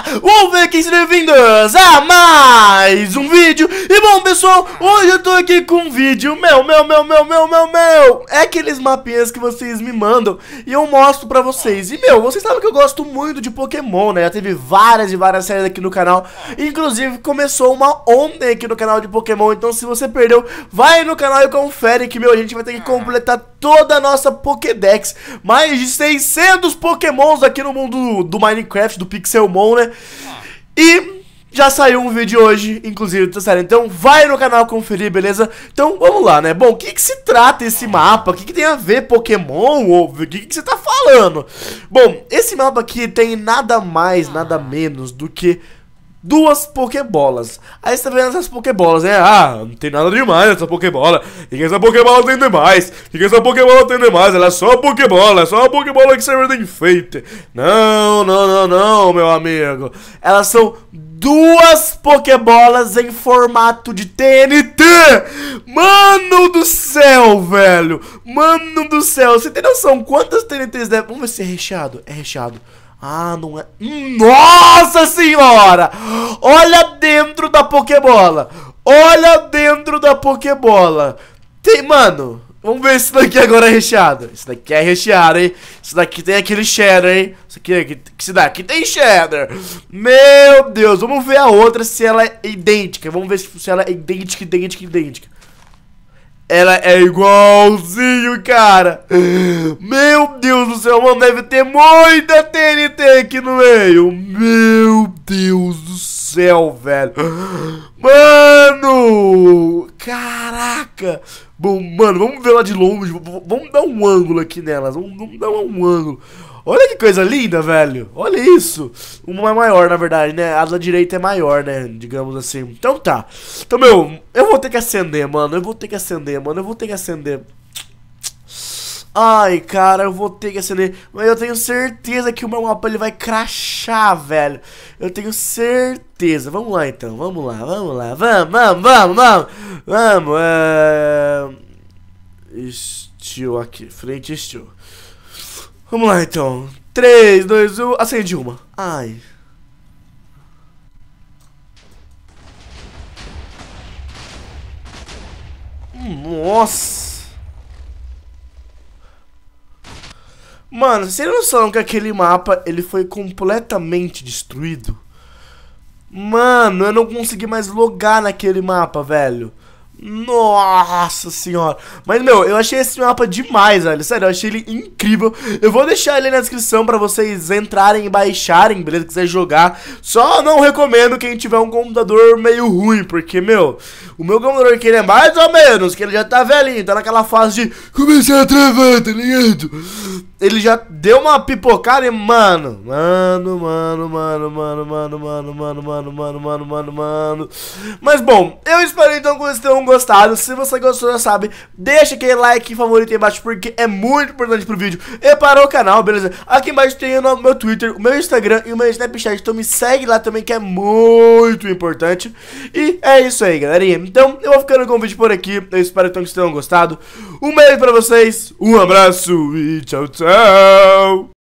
galera, Wolverkins, bem-vindos a mais um vídeo E bom pessoal, hoje eu tô aqui com um vídeo, meu, meu, meu, meu, meu, meu, meu É aqueles mapinhas que vocês me mandam e eu mostro pra vocês E meu, vocês sabem que eu gosto muito de Pokémon, né, já teve várias e várias séries aqui no canal Inclusive começou uma ontem aqui no canal de Pokémon, então se você perdeu, vai no canal e confere que, meu, a gente vai ter que completar toda a nossa Pokédex Mais de 600 Pokémons aqui no mundo do Minecraft, do Pixelmon, né né? E já saiu um vídeo hoje, inclusive, tá sério. Então vai no canal conferir, beleza? Então vamos lá, né? Bom, o que que se trata esse mapa? O que que tem a ver Pokémon? o que que você tá falando? Bom, esse mapa aqui tem nada mais, nada menos do que duas Pokébolas. Aí você tá vendo essas Pokébolas, né? Ah, não tem nada demais essa Pokébola. e que, essa Pokébola tem demais? e que, essa Pokébola tem demais? Ela é só Pokébola, é só a Pokébola que serve de enfeite. Não, não, não, não, meu amigo. Elas são duas Pokébolas em formato de TNT. Mano do céu, velho. Mano do céu. Você tem noção quantas TNTs deve... Vamos ver se é recheado. É recheado. Ah, não é... Nossa senhora! Olha dentro da Pokébola! Olha dentro da Pokébola! Tem, mano... Vamos ver se daqui agora é recheado. Isso daqui é recheado, hein? Isso daqui tem aquele cheddar, hein? Isso aqui, daqui tem cheddar. Meu Deus, vamos ver a outra se ela é idêntica. Vamos ver se ela é idêntica, idêntica, idêntica. Ela é igualzinha cara. Meu Deus do céu, mano, deve ter muita TNT aqui no meio. Meu Deus do céu, velho. Mano, caraca. Bom, mano, vamos ver lá de longe. Vamos dar um ângulo aqui nelas. Vamos, vamos dar um ângulo. Olha que coisa linda, velho. Olha isso. Uma é maior, na verdade, né? A da direita é maior, né? Digamos assim. Então tá. Então, meu, eu vou ter que acender, mano. Eu vou ter que acender, mano. Eu vou ter que acender. Ai, cara, eu vou ter que acender. Mas eu tenho certeza que o meu mapa ele vai crachar, velho. Eu tenho certeza. Vamos lá, então. Vamos lá, vamos lá. Vamos, vamos, vamos, vamos. Vamos. É... Steel aqui. Frente Steel. Vamos lá, então. 3, 2, 1. Acendi uma. Ai. Nossa. Mano, vocês não são que aquele mapa ele foi completamente destruído? Mano, eu não consegui mais logar naquele mapa, velho. Nossa senhora. Mas, meu, eu achei esse mapa demais, velho. Sério, eu achei ele incrível. Eu vou deixar ele na descrição pra vocês entrarem e baixarem, beleza? Quiser jogar. Só não recomendo quem tiver um computador meio ruim, porque, meu, o meu computador que ele é mais ou menos, que ele já tá velhinho, tá naquela fase de começar a travar, tá ligado? Ele já deu uma pipocada e, mano, mano, mano, mano, mano, mano, mano, mano, mano, mano, mano, mano, mano. Mas, bom, eu espero então que vocês tenham gostado gostado. Se você gostou, já sabe, deixa aquele like favorito aí embaixo, porque é muito importante pro vídeo e para o canal, beleza? Aqui embaixo tem o meu Twitter, o meu Instagram e o meu Snapchat, então me segue lá também, que é muito importante. E é isso aí, galerinha. Então, eu vou ficando com o vídeo por aqui. Eu espero então, que vocês tenham gostado. Um beijo pra vocês, um abraço e tchau, tchau!